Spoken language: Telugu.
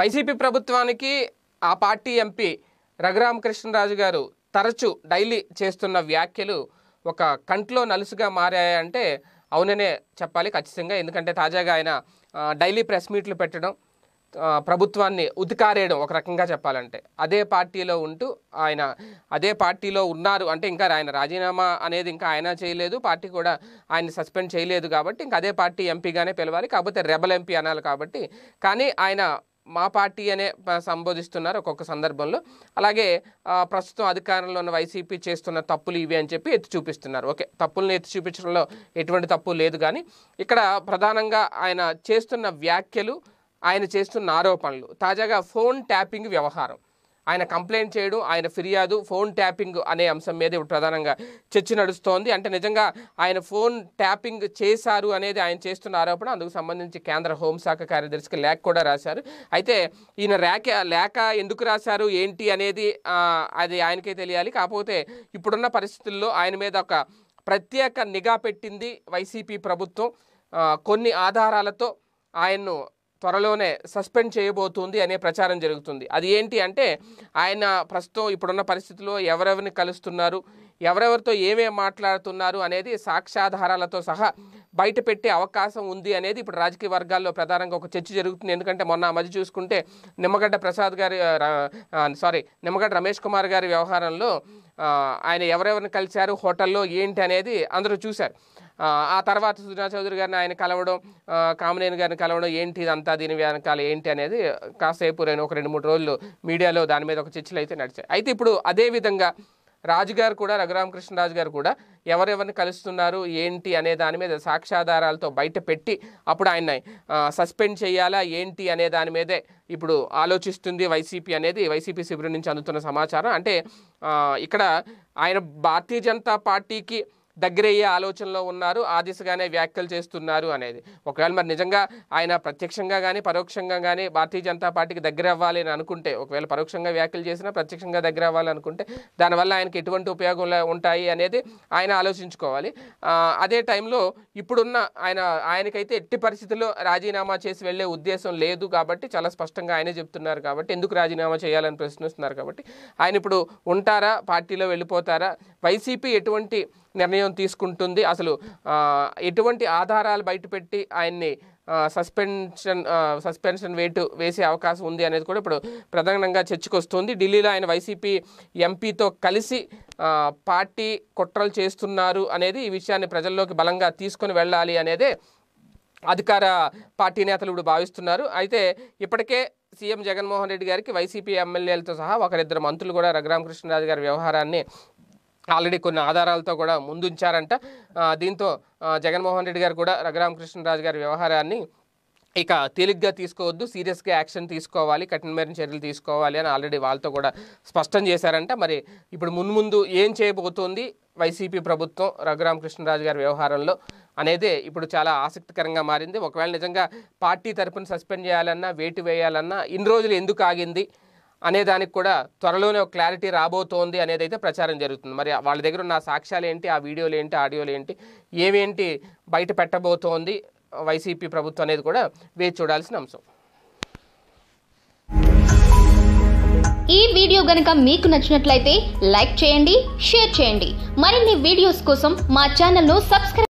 వైసీపీ ప్రభుత్వానికి ఆ పార్టీ ఎంపీ రఘురామకృష్ణరాజు గారు తరచు డైలీ చేస్తున్న వ్యాఖ్యలు ఒక కంట్లో నలుసుగా మారాయంటే అవుననే చెప్పాలి ఖచ్చితంగా ఎందుకంటే తాజాగా ఆయన డైలీ ప్రెస్ మీట్లు పెట్టడం ప్రభుత్వాన్ని ఉతికారేయడం ఒక రకంగా చెప్పాలంటే అదే పార్టీలో ఉంటూ ఆయన అదే పార్టీలో ఉన్నారు అంటే ఇంకా ఆయన రాజీనామా అనేది ఇంకా ఆయన చేయలేదు పార్టీ కూడా ఆయన సస్పెండ్ చేయలేదు కాబట్టి ఇంకా అదే పార్టీ ఎంపీగానే పిలవాలి కాకపోతే రెబల్ ఎంపీ అనాలి కాబట్టి కానీ ఆయన మా పార్టీ అనే సంబోధిస్తున్నారు ఒక్కొక్క సందర్భంలో అలాగే ప్రస్తుతం అధికారంలో ఉన్న వైసీపీ చేస్తున్న తప్పులు ఇవి అని చెప్పి ఎత్తి చూపిస్తున్నారు ఓకే తప్పులను ఎత్తి చూపించడంలో ఎటువంటి తప్పు లేదు కానీ ఇక్కడ ప్రధానంగా ఆయన చేస్తున్న వ్యాఖ్యలు ఆయన చేస్తున్న ఆరోపణలు తాజాగా ఫోన్ ట్యాపింగ్ వ్యవహారం ఆయన కంప్లైంట్ చేయడం ఆయన ఫిర్యాదు ఫోన్ ట్యాపింగ్ అనే అంశం మీద ప్రధానంగా చర్చ నడుస్తోంది అంటే నిజంగా ఆయన ఫోన్ ట్యాపింగ్ చేశారు అనేది ఆయన చేస్తున్న ఆరోపణ అందుకు సంబంధించి కేంద్ర హోంశాఖ కార్యదర్శికి లేఖ కూడా రాశారు అయితే ఈయన రేఖ లేఖ ఎందుకు రాశారు ఏంటి అనేది అది ఆయనకే తెలియాలి కాకపోతే ఇప్పుడున్న పరిస్థితుల్లో ఆయన మీద ఒక ప్రత్యేక నిఘా పెట్టింది వైసీపీ ప్రభుత్వం కొన్ని ఆధారాలతో ఆయన్ను త్వరలోనే సస్పెండ్ చేయబోతుంది అనే ప్రచారం జరుగుతుంది అది ఏంటి అంటే ఆయన ప్రస్తుతం ఇప్పుడున్న పరిస్థితుల్లో ఎవరెవరిని కలుస్తున్నారు ఎవరెవరితో ఏమేమి మాట్లాడుతున్నారు అనేది సాక్ష్యాధారాలతో సహా బయట పెట్టే అవకాశం ఉంది అనేది ఇప్పుడు రాజకీయ వర్గాల్లో ప్రధానంగా ఒక చర్చ జరుగుతుంది ఎందుకంటే మొన్న మధ్య చూసుకుంటే నిమ్మగడ్డ ప్రసాద్ గారి సారీ నిమ్మగడ్డ రమేష్ కుమార్ గారి వ్యవహారంలో ఆయన ఎవరెవరిని కలిశారు హోటల్లో ఏంటి అనేది అందరూ చూశారు ఆ తర్వాత సుజనా చౌదరి గారిని ఆయన కలవడం కామినేని గారిని కలవడం ఏంటి ఇదంతా దీని వెనకాల ఏంటి అనేది కాసేపు నేను ఒక రెండు మూడు రోజులు మీడియాలో దాని మీద ఒక చర్చలు అయితే నడిచాయి అయితే ఇప్పుడు అదేవిధంగా రాజుగారు కూడా రఘురామకృష్ణరాజు గారు కూడా ఎవరెవరిని కలుస్తున్నారు ఏంటి అనే దాని మీద సాక్ష్యాధారాలతో బయట పెట్టి అప్పుడు ఆయన సస్పెండ్ చేయాలా ఏంటి అనే దాని మీదే ఇప్పుడు ఆలోచిస్తుంది వైసీపీ అనేది వైసీపీ శిబిరం నుంచి అందుతున్న సమాచారం అంటే ఇక్కడ ఆయన భారతీయ జనతా పార్టీకి దగ్గరయ్యే ఆలోచనలో ఉన్నారు ఆ దిశగానే వ్యాఖ్యలు చేస్తున్నారు అనేది ఒకవేళ మరి నిజంగా ఆయన ప్రత్యక్షంగా కానీ పరోక్షంగా కానీ భారతీయ జనతా పార్టీకి దగ్గర అవ్వాలి అని అనుకుంటే ఒకవేళ పరోక్షంగా వ్యాఖ్యలు చేసినా ప్రత్యక్షంగా దగ్గర అవ్వాలి అనుకుంటే దానివల్ల ఆయనకి ఎటువంటి ఉపయోగం ఉంటాయి అనేది ఆయన ఆలోచించుకోవాలి అదే టైంలో ఇప్పుడున్న ఆయన ఆయనకైతే ఎట్టి పరిస్థితుల్లో రాజీనామా చేసి వెళ్ళే ఉద్దేశం లేదు కాబట్టి చాలా స్పష్టంగా ఆయనే చెప్తున్నారు కాబట్టి ఎందుకు రాజీనామా చేయాలని ప్రశ్నిస్తున్నారు కాబట్టి ఆయన ఇప్పుడు ఉంటారా పార్టీలో వెళ్ళిపోతారా వైసీపీ ఎటువంటి నిర్ణయం తీసుకుంటుంది అసలు ఎటువంటి ఆధారాలు బయటపెట్టి ఆయన్ని సస్పెన్షన్ సస్పెన్షన్ వేటు వేసే అవకాశం ఉంది అనేది కూడా ఇప్పుడు ప్రధానంగా చర్చకొస్తుంది ఢిల్లీలో ఆయన వైసీపీ ఎంపీతో కలిసి పార్టీ కుట్రలు చేస్తున్నారు అనేది ఈ విషయాన్ని ప్రజల్లోకి బలంగా తీసుకొని వెళ్ళాలి అనేది అధికార పార్టీ నేతలు ఇప్పుడు భావిస్తున్నారు అయితే ఇప్పటికే సీఎం జగన్మోహన్ రెడ్డి గారికి వైసీపీ ఎమ్మెల్యేలతో సహా ఒకరిద్దరు మంత్రులు కూడా రఘురామకృష్ణరాజు గారి వ్యవహారాన్ని ఆల్రెడీ కొన్ని ఆధారాలతో కూడా ముందుంచారంట దీంతో జగన్మోహన్ రెడ్డి గారు కూడా రఘురామకృష్ణరాజు గారి వ్యవహారాన్ని ఇక తేలిగ్గా తీసుకోవద్దు సీరియస్గా యాక్షన్ తీసుకోవాలి కఠినమైన చర్యలు తీసుకోవాలి అని ఆల్రెడీ వాళ్ళతో కూడా స్పష్టం చేశారంట మరి ఇప్పుడు మున్ముందు ఏం చేయబోతోంది వైసీపీ ప్రభుత్వం రఘురామకృష్ణరాజు గారి వ్యవహారంలో అనేది ఇప్పుడు చాలా ఆసక్తికరంగా మారింది ఒకవేళ నిజంగా పార్టీ తరఫున సస్పెండ్ చేయాలన్నా వేటు వేయాలన్నా ఇన్ని రోజులు ఎందుకు ఆగింది అనే దానికి కూడా త్వరలోనే ఒక క్లారిటీ రాబోతోంది అనేది అయితే ప్రచారం జరుగుతుంది మరి వాళ్ళ దగ్గర ఉన్న సాక్ష్యాలు ఏంటి ఆ వీడియోలు ఏంటి ఆడియోలు ఏంటి ఏవేంటి బయట పెట్టబోతోంది వైసీపీ ప్రభుత్వం అనేది కూడా వేచి చూడాల్సిన అంశం ఈ వీడియో గనక మీకు నచ్చినట్లయితే లైక్ చేయండి షేర్ చేయండి మరిన్ని వీడియోస్ కోసం మా ఛానల్ను సబ్స్క్రైబ్